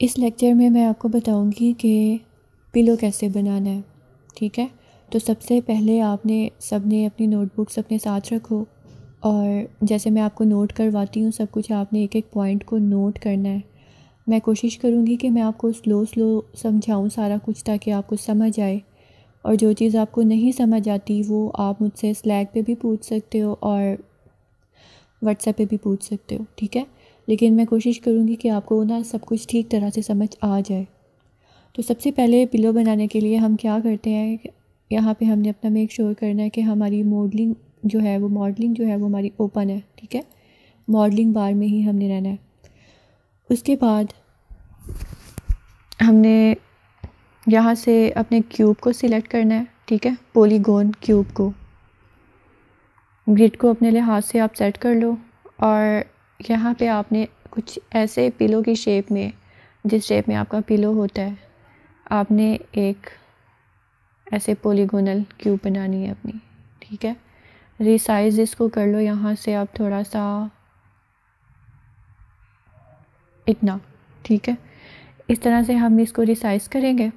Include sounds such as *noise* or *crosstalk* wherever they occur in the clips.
इस लेक्चर में मैं आपको बताऊंगी कि पिलो कैसे बनाना है ठीक है तो सबसे पहले आपने सबने अपनी नोटबुक्स अपने साथ रखो और जैसे मैं आपको नोट करवाती हूँ सब कुछ आपने एक एक पॉइंट को नोट करना है मैं कोशिश करूँगी कि मैं आपको स्लो स्लो समझाऊँ सारा कुछ ताकि आपको समझ आए और जो चीज़ आपको नहीं समझ आती वो आप मुझसे स्लैग पे भी पूछ सकते हो और व्हाट्सएप पे भी पूछ सकते हो ठीक है लेकिन मैं कोशिश करूँगी कि आपको ना सब कुछ ठीक तरह से समझ आ जाए तो सबसे पहले पिलो बनाने के लिए हम क्या करते हैं यहाँ पे हमने अपना मेक श्योर करना है कि हमारी मॉडलिंग जो है वो मॉडलिंग जो है वो हमारी ओपन है ठीक है मॉडलिंग बार में ही हमने रहना है उसके बाद हमने यहाँ से अपने क्यूब को सिलेक्ट करना है ठीक है पोलीगोन क्यूब को ग्रिड को अपने लिहाज से आप सेट कर लो और यहाँ पे आपने कुछ ऐसे पिलो की शेप में जिस शेप में आपका पिलो होता है आपने एक ऐसे पोलीगोनल क्यूब बनानी है अपनी ठीक है रिसाइज इसको कर लो यहाँ से आप थोड़ा सा इतना ठीक है इस तरह से हम इसको रिसाइज करेंगे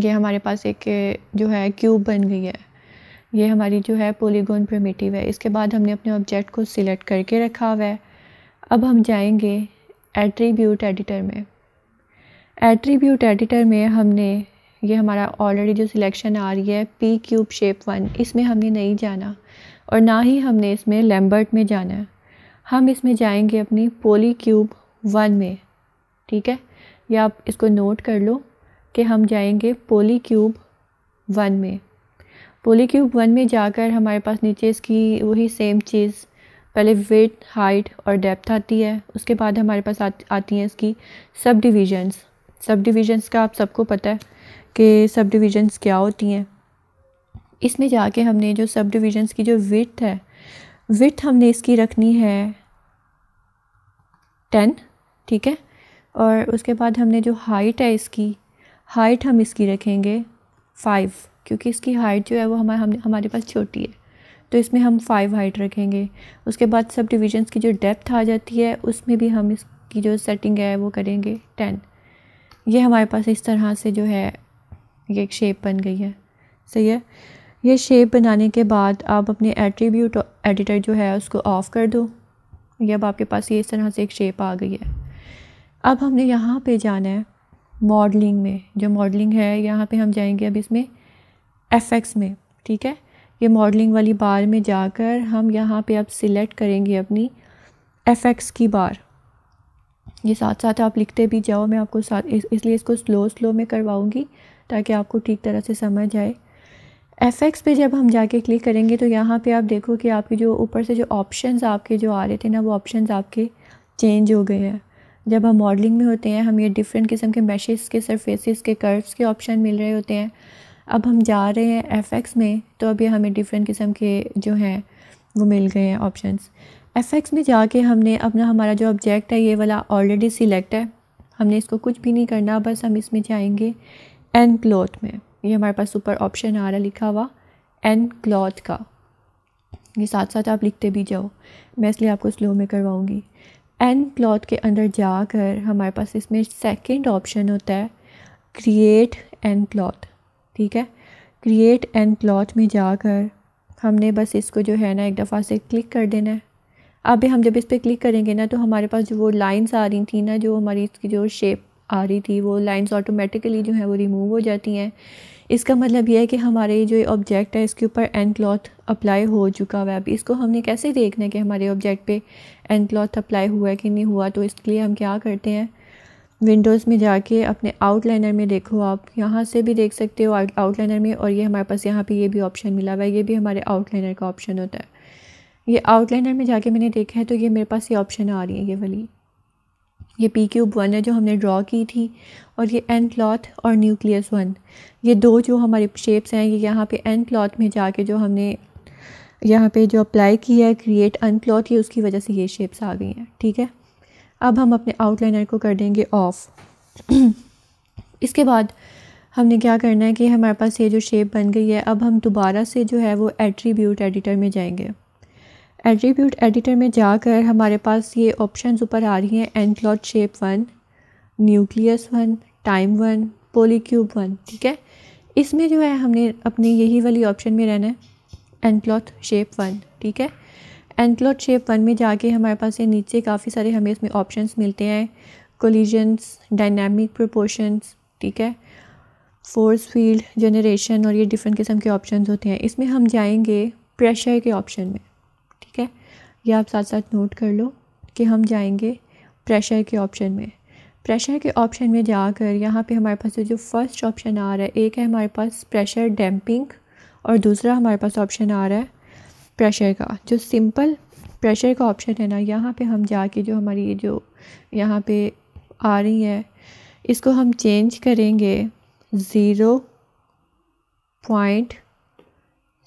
ये हमारे पास एक जो है क्यूब बन गई है ये हमारी जो है पोलीगोन प्रमेटिव है इसके बाद हमने अपने ऑब्जेक्ट को सिलेक्ट करके रखा हुआ है अब हम जाएंगे एट्रीब्यूट एडिटर में एट्रीब्यूट एडिटर में हमने ये हमारा ऑलरेडी जो सिलेक्शन आ रही है पी क्यूब शेप वन इसमें हमने नहीं जाना और ना ही हमने इसमें लैम्बर्ट में जाना है हम इसमें जाएंगे अपनी पोली क्यूब वन में ठीक है या आप इसको नोट कर लो कि हम जाएंगे पोली क्यूब वन में पोली क्यूब वन में जाकर हमारे पास नीचे इसकी वही सेम चीज़ पहले वेट हाइट और डेप्थ आती है उसके बाद हमारे पास आती, हैं इसकी सब डिवीजन्स सब डिवीजन्स का आप सबको पता है कि सब डिवीजन्स क्या होती हैं इसमें जाके हमने जो सब डिवीजन्स की जो विथ है विथ हमने इसकी रखनी है टेन ठीक है और उसके बाद हमने जो हाइट है इसकी हाइट हम इसकी रखेंगे फ़ाइव क्योंकि इसकी हाइट जो है वो हमारे हम, हमारे पास छोटी है तो इसमें हम फाइव हाइट रखेंगे उसके बाद सब डिविजन्स की जो डेप्थ आ जाती है उसमें भी हम इसकी जो सेटिंग है वो करेंगे टेन ये हमारे पास इस तरह से जो है ये एक शेप बन गई है सही है ये शेप बनाने के बाद आप अपने एट्रीब्यूट एडिटर जो है उसको ऑफ़ कर दो ये अब आपके पास ये इस तरह से एक शेप आ गई है अब हमने यहाँ पे जाना है मॉडलिंग में जो मॉडलिंग है यहाँ पे हम जाएंगे अब इसमें एफ में ठीक है ये मॉडलिंग वाली बार में जाकर हम यहाँ पे अब सिलेक्ट करेंगे अपनी एफ की बार ये साथ साथ आप लिखते भी जाओ मैं आपको साथ इस, इसलिए इसको स्लो स्लो में करवाऊँगी ताकि आपको ठीक तरह से समझ आए एफ एक्स पे जब हम जाके क्लिक करेंगे तो यहाँ पे आप देखो कि आपके जो ऊपर से जो ऑप्शंस आपके जो आ रहे थे ना वो ऑप्शंस आपके चेंज हो गए हैं जब हम मॉडलिंग में होते हैं हमें डिफरेंट किस्म के मैशेस के सरफेसिस के कर्व्स के ऑप्शन मिल रहे होते हैं अब हम जा रहे हैं एफ में तो अभी हमें डिफरेंट किस्म के जो हैं वो मिल गए हैं ऑप्शंस एफ में जाके हमने अपना हमारा जो ऑब्जेक्ट है ये वाला ऑलरेडी सिलेक्ट है हमने इसको कुछ भी नहीं करना बस हम इसमें जाएंगे एन क्लॉथ में ये हमारे पास ऊपर ऑप्शन आ रहा लिखा हुआ एन क्लॉथ का ये साथ साथ आप लिखते भी जाओ मैं इसलिए आपको स्लो में करवाऊँगी एन क्लॉथ के अंदर जाकर हमारे पास इसमें सेकंड ऑप्शन होता है क्रिएट एंड क्लॉथ ठीक है क्रिएट एन क्लॉथ में जाकर हमने बस इसको जो है ना एक दफ़ा से क्लिक कर देना है अभी हम जब इस पर क्लिक करेंगे ना तो हमारे पास जो वो लाइंस आ रही थी ना जो हमारी इसकी जो शेप आ रही थी वो लाइंस ऑटोमेटिकली जो हैं वो रिमूव हो जाती हैं इसका मतलब यह है कि हमारे जो ऑब्जेक्ट है इसके ऊपर एंड क्लॉथ अप्लाई हो चुका हुआ है अभी इसको हमने कैसे देखना है कि हमारे ऑब्जेक्ट पे एंड क्लॉथ अप्लाई हुआ है कि नहीं हुआ तो इसके लिए हम क्या करते हैं विंडोज़ में जाके अपने आउटलाइनर में देखो आप यहाँ से भी देख सकते हो आउटलाइनर में और ये हमारे पास यहाँ पे ये भी ऑप्शन मिला हुआ है ये भी हमारे आउटलाइनर का ऑप्शन होता है ये आउटलाइनर में जाके मैंने देखा है तो ये मेरे पास ये ऑप्शन आ रही है ये वाली ये पी क्यूब वन है जो हमने ड्रॉ की थी और ये एन क्लॉथ और न्यूक्लियस वन ये दो जो हमारे शेप्स हैं ये यहाँ पे एन क्लॉथ में जाके जो हमने यहाँ पे जो अप्लाई किया है क्रिएट अन क्लॉथ ये उसकी वजह से ये शेप्स आ गई हैं ठीक है अब हम अपने आउटलाइनर को कर देंगे ऑफ़ *clears throat* इसके बाद हमने क्या करना है कि हमारे पास ये जो शेप बन गई है अब हम दोबारा से जो है वो एट्रीब्यूट एडिटर में जाएंगे एट्रीब्यूट एडिटर में जाकर हमारे पास ये ऑप्शन ऊपर आ रही हैं nCloth shape one nucleus one time one polycube one ठीक है इसमें जो है हमने अपने यही वाली ऑप्शन में रहना है एनक्लॉथ शेप वन ठीक है एनक्लॉथ शेप वन में जाके हमारे पास ये नीचे काफ़ी सारे हमें इसमें ऑप्शन मिलते हैं कोलिजन्स डायनामिक प्रोपोर्शंस ठीक है फोर्स फील्ड जनरेशन और ये डिफरेंट किस्म के ऑप्शंस होते हैं इसमें हम जाएंगे प्रेशर के ऑप्शन में यह आप साथ साथ नोट कर लो कि हम जाएंगे प्रेशर के ऑप्शन में प्रेशर के ऑप्शन में जाकर यहाँ पे हमारे पास जो फर्स्ट ऑप्शन आ रहा है एक है हमारे पास प्रेशर डैम्पिंग और दूसरा हमारे पास ऑप्शन आ रहा है प्रेशर का जो सिंपल प्रेशर का ऑप्शन है ना यहाँ पे हम जाके जो हमारी ये जो यहाँ पे आ रही है इसको हम चेंज करेंगे zero point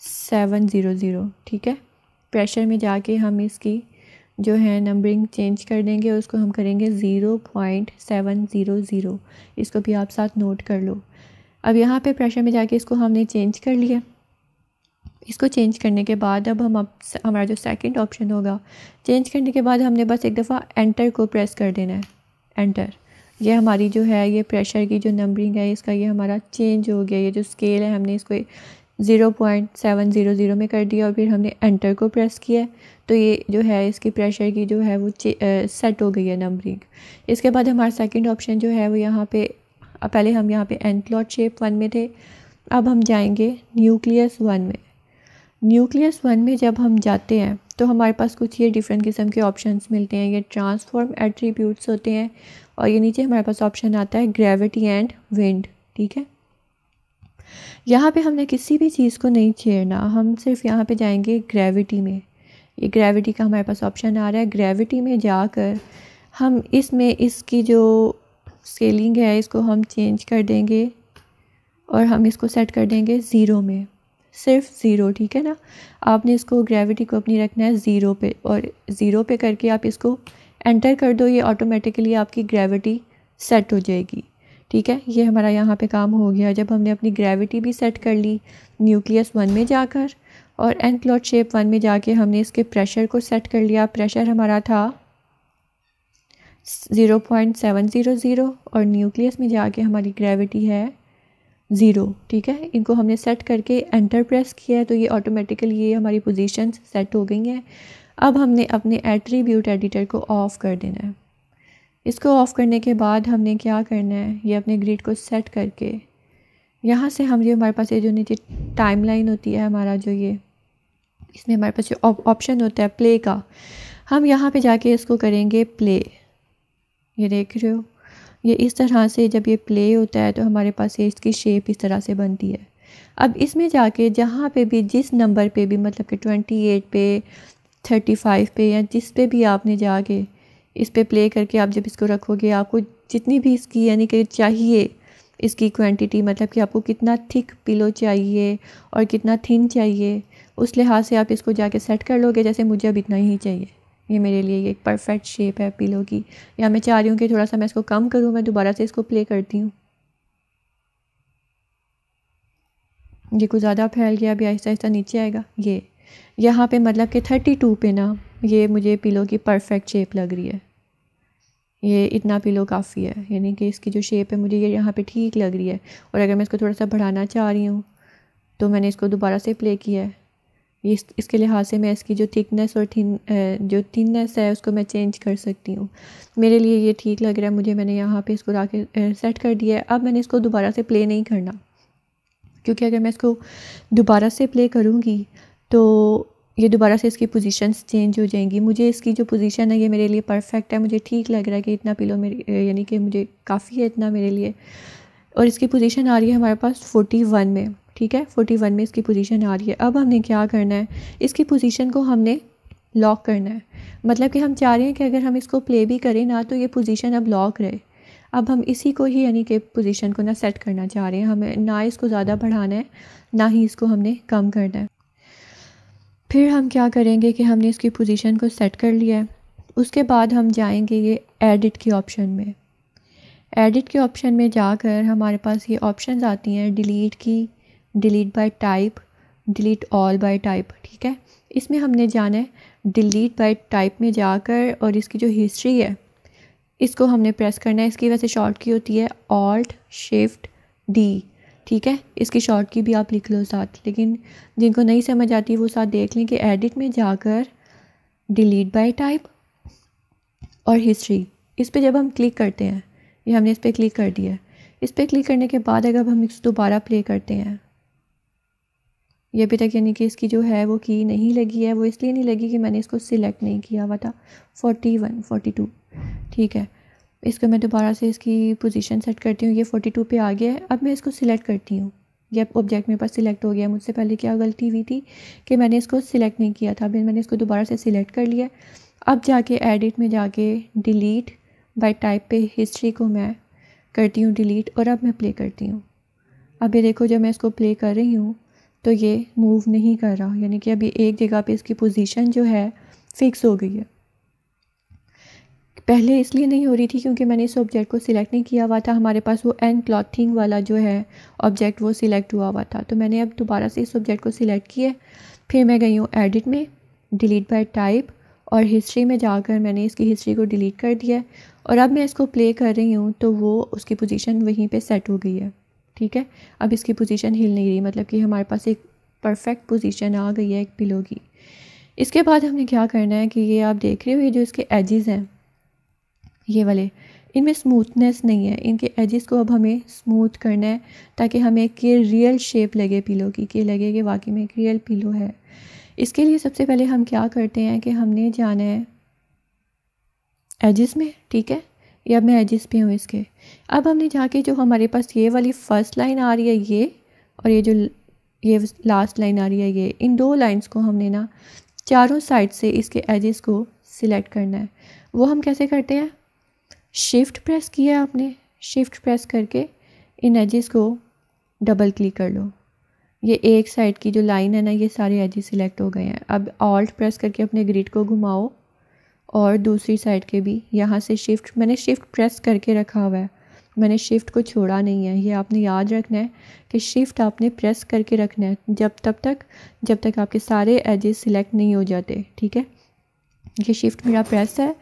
seven zero zero ठीक है प्रेशर में जाके हम इसकी जो है नंबरिंग चेंज कर देंगे उसको हम करेंगे zero point seven zero zero इसको भी आप साथ नोट कर लो अब यहाँ पे प्रेशर में जाके इसको हमने चेंज कर लिया इसको चेंज करने के बाद अब हम अब हमारा जो सेकंड ऑप्शन होगा चेंज करने के बाद हमने बस एक दफ़ा एंटर को प्रेस कर देना है एंटर ये हमारी जो है ये प्रेशर की जो नंबरिंग है इसका ये हमारा चेंज हो गया ये जो स्केल है हमने इसको zero point seven zero zero में कर दिया और फिर हमने एंटर को प्रेस किया तो ये जो है इसकी प्रेशर की जो है वो सेट हो गई है नंबरिंग इसके बाद हमारा सेकंड ऑप्शन जो है वो यहाँ पे पहले हम यहाँ पे एंड क्लॉट शेप वन में थे अब हम जाएंगे न्यूक्लियस वन में न्यूक्लियस वन में जब हम जाते हैं तो हमारे पास कुछ ये डिफरेंट किस्म के ऑप्शन मिलते हैं ये ट्रांसफॉर्म एट्रीब्यूट्स होते हैं और ये नीचे हमारे पास ऑप्शन आता है ग्रेविटी एंड विंड ठीक है यहाँ पे हमने किसी भी चीज़ को नहीं छेड़ना हम सिर्फ यहाँ पे जाएंगे ग्रेविटी में ये ग्रेविटी का हमारे पास ऑप्शन आ रहा है ग्रेविटी में जाकर हम इसमें इसकी जो स्केलिंग है इसको हम चेंज कर देंगे और हम इसको सेट कर देंगे ज़ीरो में सिर्फ ज़ीरो ठीक है ना आपने इसको ग्रेविटी को अपनी रखना है ज़ीरो पे और ज़ीरो पे करके आप इसको एंटर कर दो ये ऑटोमेटिकली आपकी ग्रेविटी सेट हो जाएगी ठीक है ये हमारा यहाँ पे काम हो गया जब हमने अपनी ग्रेविटी भी सेट कर ली न्यूक्लियस वन में जाकर और एनक्लॉट शेप वन में जाके हमने इसके प्रेशर को सेट कर लिया प्रेशर हमारा था zero point seven zero zero और न्यूक्लियस में जाके हमारी ग्रेविटी है ज़ीरो ठीक है इनको हमने सेट करके एंटर प्रेस किया है तो ये ऑटोमेटिकली ये हमारी पोजीशंस सेट हो गई हैं अब हमने अपने एट्रीब्यूट एडिटर को ऑफ़ कर देना है इसको ऑफ़ करने के बाद हमने क्या करना है ये अपने ग्रिड को सेट करके यहाँ से हम ये हमारे पास ये जो नीचे टाइम लाइन होती है हमारा जो ये इसमें हमारे पास जो ऑप्शन होता है प्ले का हम यहाँ पे जाके इसको करेंगे प्ले ये देख रहे हो ये इस तरह से जब ये प्ले होता है तो हमारे पास ये इसकी शेप इस तरह से बनती है अब इसमें जाके जहाँ पे भी जिस नंबर पे भी मतलब कि ट्वेंटी एट पे थर्टी फाइव पे या जिस पे भी आपने जाके इस पर प्ले करके आप जब इसको रखोगे आपको जितनी भी इसकी यानी कि चाहिए इसकी क्वांटिटी मतलब कि आपको कितना थिक पिलो चाहिए और कितना थिन चाहिए उस लिहाज से आप इसको जाके सेट कर लोगे जैसे मुझे अब इतना ही चाहिए ये मेरे लिए एक परफेक्ट शेप है पिलो की या मैं चाह रही हूँ कि थोड़ा सा मैं इसको कम करूँ मैं दोबारा से इसको प्ले करती हूँ ये कुछ ज़्यादा फैल गया अभी आहिस्ता आहिस्ता नीचे आएगा ये यहाँ पे मतलब कि थर्टी टू पे ना ये मुझे पिलो की परफेक्ट शेप लग रही है ये इतना पिलो काफ़ी है यानी कि इसकी जो शेप है मुझे ये यहाँ पे ठीक लग रही है और अगर मैं इसको थोड़ा सा बढ़ाना चाह रही हूँ तो मैंने इसको दोबारा से प्ले किया है इस इसके लिहाज से मैं इसकी जो थिकनेस और थिन जो थिननेस है उसको मैं चेंज कर सकती हूँ मेरे लिए ये ठीक लग रहा है मुझे मैंने यहाँ पे इसको ला के सेट कर दिया है अब मैंने इसको दोबारा से प्ले नहीं करना क्योंकि अगर मैं इसको दोबारा से प्ले करूँगी तो ये दोबारा से इसकी पोजीशंस चेंज हो जाएंगी मुझे इसकी जो पोजीशन है ये मेरे लिए परफेक्ट है मुझे ठीक लग रहा है कि इतना पिलो मेरे यानी कि मुझे काफ़ी है इतना मेरे लिए और इसकी पोजीशन आ रही है हमारे पास फोर्टी वन में ठीक है फोर्टी वन में इसकी पोजीशन आ रही है अब हमने क्या करना है इसकी पोजीशन को हमने लॉक करना है मतलब कि हम चाह रहे हैं कि अगर हम इसको प्ले भी करें ना तो ये पोजीशन अब लॉक रहे अब हम इसी को ही यानी कि पोजीशन को ना सेट करना चाह रहे हैं हमें ना इसको ज़्यादा बढ़ाना है ना ही इसको हमने कम करना है फिर हम क्या करेंगे कि हमने इसकी पोजीशन को सेट कर लिया है उसके बाद हम जाएंगे ये एडिट के ऑप्शन में एडिट के ऑप्शन में जाकर हमारे पास ये ऑप्शंस आती हैं डिलीट की delete by type delete all by type ठीक है इसमें हमने जाना है डिलीट बाय टाइप में जाकर और इसकी जो हिस्ट्री है इसको हमने प्रेस करना है इसकी वैसे शॉर्ट की होती है ऑल्ट शिफ्ट डी ठीक है इसकी शॉर्ट की भी आप लिख लो साथ लेकिन जिनको नहीं समझ आती वो साथ देख लें कि एडिट में जाकर डिलीट बाय टाइप और हिस्ट्री इस पर जब हम क्लिक करते हैं ये हमने इस पर क्लिक कर दिया इस पर क्लिक करने के बाद अगर हम इसको दोबारा प्ले करते हैं ये अभी तक यानी कि इसकी जो है वो की नहीं लगी है वो इसलिए नहीं लगी कि मैंने इसको सिलेक्ट नहीं किया हुआ था फोर्टी वन फोर्टी टू ठीक है इसको मैं दोबारा से इसकी पोजीशन सेट करती हूँ ये 42 पे आ गया है अब मैं इसको सिलेक्ट करती हूँ ये ऑब्जेक्ट मेरे पास सिलेक्ट हो गया मुझसे पहले क्या गलती हुई थी कि मैंने इसको सिलेक्ट नहीं किया था अभी मैंने इसको दोबारा से सिलेक्ट कर लिया अब जाके एडिट में जाके डिलीट बाय टाइप पे हिस्ट्री को मैं करती हूँ डिलीट और अब मैं प्ले करती हूँ अब ये देखो जब मैं इसको प्ले कर रही हूँ तो ये मूव नहीं कर रहा यानी कि अभी एक जगह पे इसकी पोजीशन जो है फ़िक्स हो गई है पहले इसलिए नहीं हो रही थी क्योंकि मैंने इस ऑब्जेक्ट को सिलेक्ट नहीं किया हुआ था हमारे पास वो एंड क्लॉथिंग वाला जो है ऑब्जेक्ट वो सिलेक्ट हुआ हुआ था तो मैंने अब दोबारा से इस ऑब्जेक्ट को सिलेक्ट किया फिर मैं गई हूँ एडिट में डिलीट बाय टाइप और हिस्ट्री में जाकर मैंने इसकी हिस्ट्री को डिलीट कर दिया और अब मैं इसको प्ले कर रही हूँ तो वो उसकी पोजीशन वहीं पे सेट हो गई है ठीक है अब इसकी पोजीशन हिल नहीं रही मतलब कि हमारे पास एक परफेक्ट पोजीशन आ गई है एक पिलो की इसके बाद हमने क्या करना है कि ये आप देख रहे हो ये जो इसके एजेस हैं ये वाले इनमें स्मूथनेस नहीं है इनके एजेस को अब हमें स्मूथ करना है ताकि हमें एक रियल शेप लगे पिलो की कि लगे कि वाकई में एक रियल पिलो है इसके लिए सबसे पहले हम क्या करते हैं कि हमने जाना है एजेस में ठीक है या मैं एजेस पे हूँ इसके अब हमने जाके जो हमारे पास ये वाली फ़र्स्ट लाइन आ रही है ये और ये जो ये लास्ट लाइन आ रही है ये इन दो लाइन्स को हमने ना चारों साइड से इसके एजेस को सिलेक्ट करना है वो हम कैसे करते हैं शिफ्ट प्रेस किया आपने शिफ्ट प्रेस करके इन एजेस को डबल क्लिक कर लो ये एक साइड की जो लाइन है ना ये सारे एजेस सिलेक्ट हो गए हैं अब ऑल्ट प्रेस करके अपने ग्रिड को घुमाओ और दूसरी साइड के भी यहाँ से शिफ्ट मैंने शिफ्ट प्रेस करके रखा हुआ है मैंने शिफ्ट को छोड़ा नहीं है ये आपने याद रखना है कि शिफ्ट आपने प्रेस करके रखना है जब तब तक जब तक आपके सारे एजेस सिलेक्ट नहीं हो जाते ठीक है ये शिफ्ट मेरा प्रेस है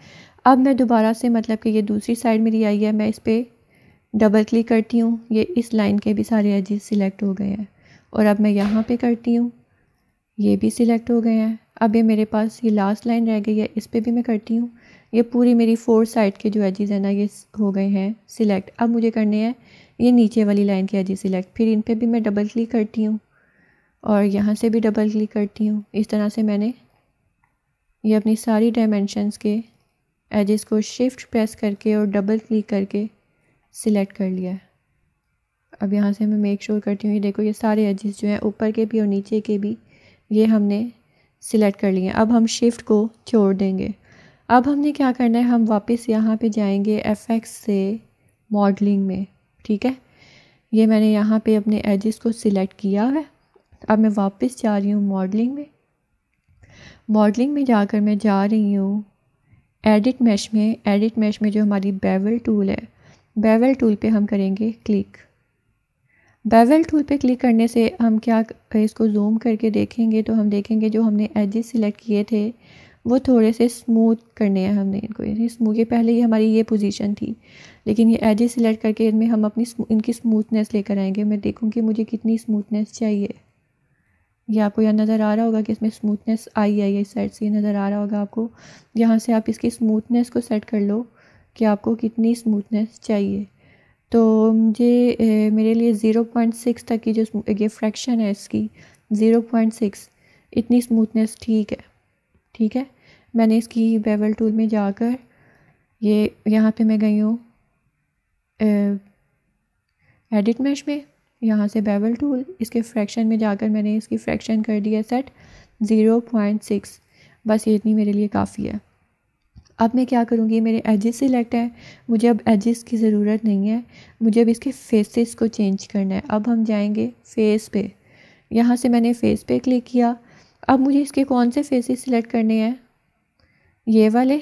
अब मैं दोबारा से मतलब कि ये दूसरी साइड मेरी आई है मैं इस पर डबल क्लिक करती हूँ ये इस लाइन के भी सारे एजेस सिलेक्ट हो गए हैं और अब मैं यहाँ पे करती हूँ ये भी सिलेक्ट हो गए हैं अब ये मेरे पास ये लास्ट लाइन रह गई है इस पर भी मैं करती हूँ ये पूरी मेरी फोर साइड के जो एजेस हैं ना ये हो गए हैं सिलेक्ट अब मुझे करने हैं ये नीचे वाली लाइन के एजेस सिलेक्ट फिर इन पर भी मैं डबल क्लिक करती हूँ और यहाँ से भी डबल क्लिक करती हूँ इस तरह से मैंने ये अपनी सारी डायमेंशनस के एजेस को शिफ्ट प्रेस करके और डबल क्लिक करके सिलेक्ट कर लिया है अब यहाँ से मैं मेक श्योर करती हूँ ये देखो ये सारे एजेस जो हैं ऊपर के भी और नीचे के भी ये हमने सिलेक्ट कर लिए अब हम शिफ्ट को छोड़ देंगे अब हमने क्या करना है हम वापस यहाँ पे जाएंगे एफएक्स से मॉडलिंग में ठीक है ये मैंने यहाँ पे अपने एजेस को सिलेक्ट किया है अब मैं वापस जा रही हूँ मॉडलिंग में मॉडलिंग में जाकर मैं जा रही हूँ एडिट मैश में एडिट मैश में जो हमारी बेवल टूल है बेवल टूल पे हम करेंगे क्लिक बेवल टूल पे क्लिक करने से हम क्या इसको जूम करके देखेंगे तो हम देखेंगे जो हमने एजिस सिलेक्ट किए थे वो थोड़े से स्मूथ करने हैं हमने इनको यानी स्मूथ ये पहले ये हमारी ये पोजीशन थी लेकिन ये एजिस सिलेक्ट करके इनमें हम अपनी इनकी स्मूथनेस लेकर आएंगे मैं देखूँ कि मुझे कितनी स्मूथनेस चाहिए ये आपको यहाँ नज़र आ रहा होगा कि इसमें स्मूथनेस आई है इस साइड से नज़र आ रहा होगा आपको यहाँ से आप इसकी स्मूथनेस को सेट कर लो कि आपको कितनी स्मूथनेस चाहिए तो मुझे मेरे लिए ज़ीरो पॉइंट सिक्स तक की जो ये फ्रैक्शन है इसकी ज़ीरो पॉइंट सिक्स इतनी स्मूथनेस ठीक है ठीक है मैंने इसकी बेवल टूल में जाकर ये यहाँ पे मैं गई हूँ एडिट मैश में यहाँ से बेबल टूल इसके फ्रैक्शन में जाकर मैंने इसकी फ्रैक्शन कर दिया सेट ज़ीरो पॉइंट सिक्स बस ये इतनी मेरे लिए काफ़ी है अब मैं क्या करूँगी मेरे एजिस सिलेक्ट हैं मुझे अब एजिस की ज़रूरत नहीं है मुझे अब इसके फेसेस को चेंज करना है अब हम जाएंगे फेस पे यहाँ से मैंने फेस पे क्लिक किया अब मुझे इसके कौन से फेसेस सिलेक्ट करने हैं ये वाले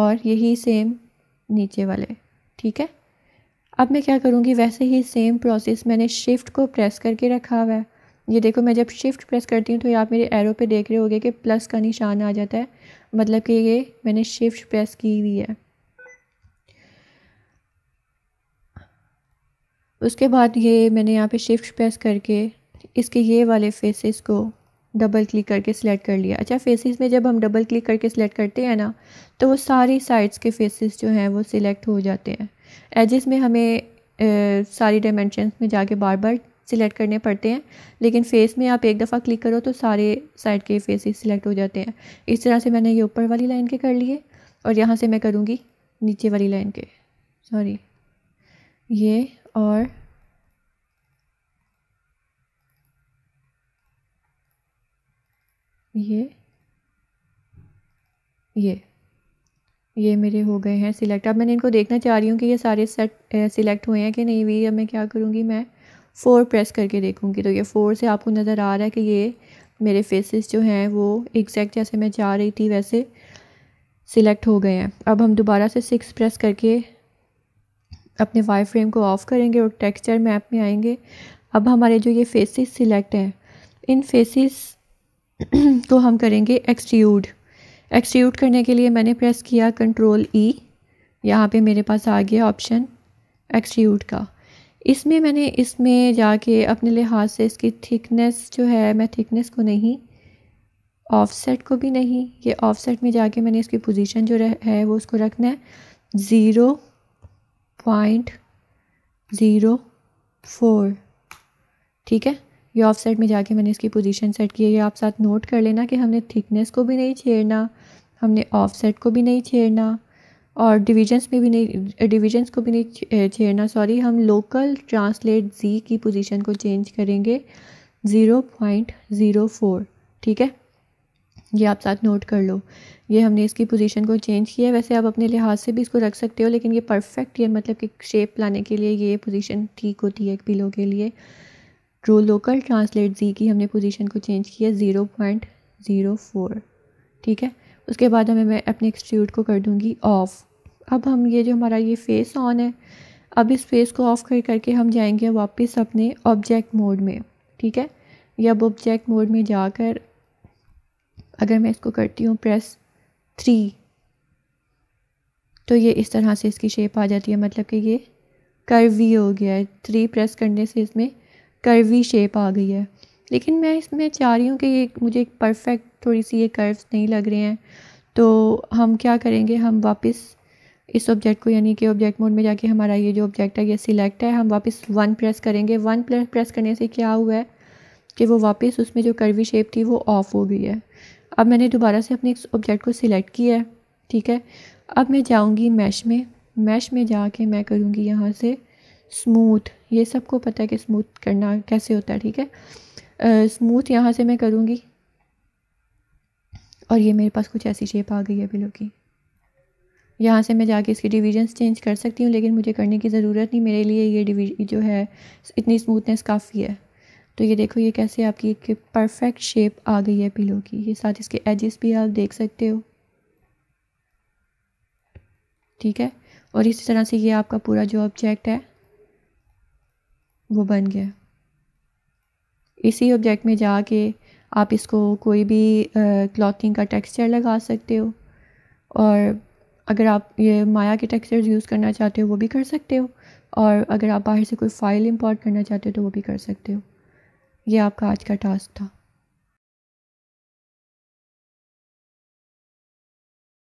और यही सेम नीचे वाले ठीक है अब मैं क्या करूँगी वैसे ही सेम प्रोसेस मैंने शिफ्ट को प्रेस करके रखा हुआ है ये देखो मैं जब शिफ्ट प्रेस करती हूँ तो आप मेरे एरो पे देख रहे होगे कि प्लस का निशान आ जाता है मतलब कि ये मैंने शिफ्ट प्रेस की हुई है उसके बाद ये मैंने यहाँ पे शिफ्ट प्रेस करके इसके ये वाले फेसेस को डबल क्लिक करके सिलेक्ट कर लिया अच्छा फेसेस में जब हम डबल क्लिक करके सिलेक्ट करते हैं ना तो वो सारी साइड्स के फेसेस जो हैं वो सिलेक्ट हो जाते हैं एजेस में हमें ए, सारी डायमेंशन में जाके बार बार सिलेक्ट करने पड़ते हैं लेकिन फेस में आप एक दफ़ा क्लिक करो तो सारे साइड के फेसेस सिलेक्ट हो जाते हैं इस तरह से मैंने ये ऊपर वाली लाइन के कर लिए और यहाँ से मैं करूँगी नीचे वाली लाइन के सॉरी ये और ये ये ये मेरे हो गए हैं सिलेक्ट अब मैंने इनको देखना चाह रही हूँ कि ये सारे सेट सिलेक्ट हुए हैं कि नहीं हुई अब मैं क्या करूँगी मैं फ़ोर प्रेस करके देखूँगी तो ये फ़ोर से आपको नज़र आ रहा है कि ये मेरे फेसेस जो हैं वो एग्जैक्ट जैसे मैं चाह रही थी वैसे सिलेक्ट हो गए हैं अब हम दोबारा से सिक्स प्रेस करके अपने वाई फ्रेम को ऑफ़ करेंगे और टेक्स्चर मैप में आएंगे अब हमारे जो ये फेसेस सिलेक्ट हैं इन फेसेस *clears throat* को हम करेंगे एक्सट्यूड एक्सट्यूट करने के लिए मैंने प्रेस किया कंट्रोल ई e. यहाँ पे मेरे पास आ गया ऑप्शन एक्सट्यूट का इसमें मैंने इसमें जाके अपने लिहाज से इसकी थिकनेस जो है मैं थिकनेस को नहीं ऑफसेट को भी नहीं ये ऑफसेट में जाके मैंने इसकी पोजीशन जो है वो उसको रखना है ज़ीरो पॉइंट ज़ीरो फोर ठीक है ये ऑफ साइड में जाके मैंने इसकी पोजीशन सेट की है ये आप साथ नोट कर लेना कि हमने थिकनेस को भी नहीं छेड़ना हमने ऑफ सेट को भी नहीं छेड़ना और डिविजन्स में भी नहीं डिविजन्स को भी नहीं छेड़ना सॉरी हम लोकल ट्रांसलेट जी की पोजीशन को चेंज करेंगे ज़ीरो पॉइंट ज़ीरो फोर ठीक है ये आप साथ नोट कर लो ये हमने इसकी पोजीशन को चेंज किया है वैसे आप अपने लिहाज से भी इसको रख सकते हो लेकिन ये परफेक्ट ये मतलब कि शेप लाने के लिए ये पोजीशन ठीक होती है एक पिलो के लिए रो लोकल ट्रांसलेट जी की हमने पोजीशन को चेंज किया ज़ीरो पॉइंट ज़ीरो फोर ठीक है उसके बाद हमें मैं अपने एक्सट्रूड को कर दूँगी ऑफ़ अब हम ये जो हमारा ये फेस ऑन है अब इस फेस को ऑफ़ कर करके हम जाएंगे वापस अपने ऑब्जेक्ट मोड में ठीक है या अब ऑब्जेक्ट मोड में जाकर अगर मैं इसको करती हूँ प्रेस थ्री तो ये इस तरह से इसकी शेप आ जाती है मतलब कि ये कर्वी हो गया है थ्री प्रेस करने से इसमें कर्वी शेप आ गई है लेकिन मैं इसमें चाह रही हूँ कि ये मुझे एक परफेक्ट थोड़ी सी ये कर्व्स नहीं लग रहे हैं तो हम क्या करेंगे हम वापस इस ऑब्जेक्ट को यानी कि ऑब्जेक्ट मोड में जाके हमारा ये जो ऑब्जेक्ट है ये सिलेक्ट है हम वापस वन प्रेस करेंगे वन प्रेस करने से क्या हुआ है कि वो वापस उसमें जो कर्वी शेप थी वो ऑफ़ हो गई है अब मैंने दोबारा से अपने ऑब्जेक्ट को सिलेक्ट किया है ठीक है अब मैं जाऊँगी मैश में मैश में जाके मैं करूँगी यहाँ से स्मूथ ये सबको पता है कि स्मूथ करना कैसे होता है ठीक है स्मूथ यहाँ से मैं करूँगी और ये मेरे पास कुछ ऐसी शेप आ गई है बिलो की यहाँ से मैं जाके इसकी डिवीजन्स चेंज कर सकती हूँ लेकिन मुझे करने की ज़रूरत नहीं मेरे लिए ये डिवी जो है इतनी स्मूथनेस काफ़ी है तो ये देखो ये कैसे आपकी एक परफेक्ट शेप आ गई है पिलो की ये साथ इसके एजेस भी आप देख सकते हो ठीक है और इसी तरह से ये आपका पूरा जो ऑब्जेक्ट है वो बन गया इसी ऑब्जेक्ट में जाके आप इसको कोई भी क्लॉथिंग का टेक्सचर लगा सकते हो और अगर आप ये माया के टेक्सचर्स यूज़ करना चाहते हो वो भी कर सकते हो और अगर आप बाहर से कोई फ़ाइल इंपोर्ट करना चाहते हो तो वो भी कर सकते हो ये आपका आज का टास्क था